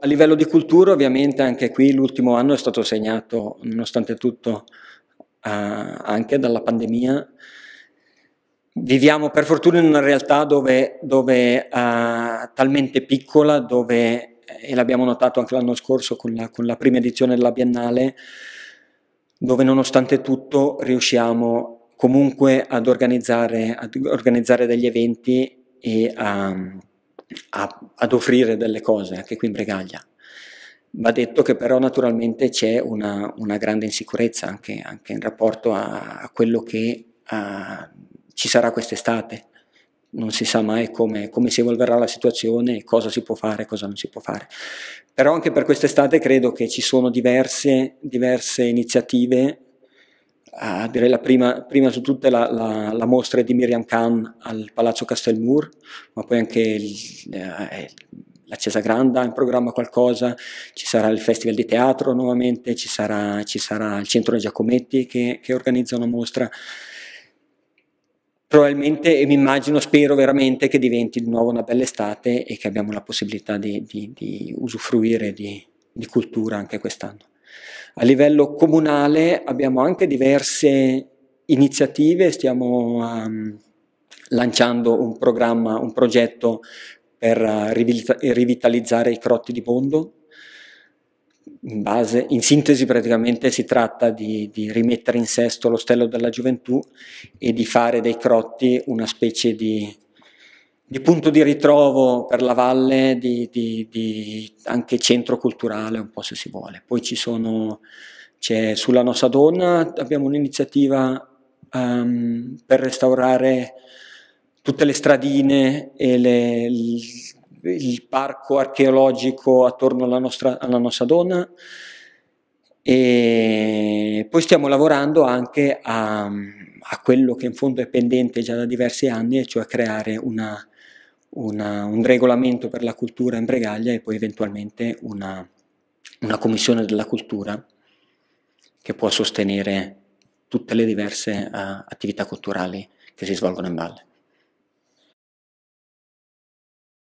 A livello di cultura ovviamente anche qui l'ultimo anno è stato segnato nonostante tutto eh, anche dalla pandemia. Viviamo per fortuna in una realtà dove, dove eh, talmente piccola, dove, e l'abbiamo notato anche l'anno scorso con la, con la prima edizione della Biennale, dove nonostante tutto riusciamo comunque ad organizzare, ad organizzare degli eventi e a, a, ad offrire delle cose, anche qui in Bregaglia. Va detto che però naturalmente c'è una, una grande insicurezza anche, anche in rapporto a, a quello che a, ci sarà quest'estate. Non si sa mai come, come si evolverà la situazione, cosa si può fare, cosa non si può fare. Però anche per quest'estate credo che ci sono diverse, diverse iniziative Uh, direi la prima, prima, su tutte la, la, la, mostra di Miriam Khan al Palazzo Castelmur, ma poi anche il, eh, eh la Cesa Granda, in programma qualcosa, ci sarà il Festival di Teatro nuovamente, ci sarà, ci sarà il Centro Giacometti che, che organizza una mostra probabilmente e mi immagino, spero veramente che diventi di nuovo una bella estate e che abbiamo la possibilità di, di, di usufruire di, di cultura anche quest'anno. A livello comunale abbiamo anche diverse iniziative, stiamo um, lanciando un programma, un progetto per uh, rivitalizzare i crotti di Bondo. In, base, in sintesi praticamente si tratta di, di rimettere in sesto l'ostello della gioventù e di fare dei crotti una specie di di punto di ritrovo per la valle, di, di, di anche centro culturale un po' se si vuole. Poi ci sono, c'è sulla nostra donna, abbiamo un'iniziativa um, per restaurare tutte le stradine e le, il, il, parco archeologico attorno alla nostra, alla nostra donna e poi stiamo lavorando anche a, a quello che in fondo è pendente già da diversi anni, cioè creare una, una, un regolamento per la cultura in Bregaglia e poi eventualmente una, una commissione della cultura che può sostenere tutte le diverse uh, attività culturali che si svolgono in valle.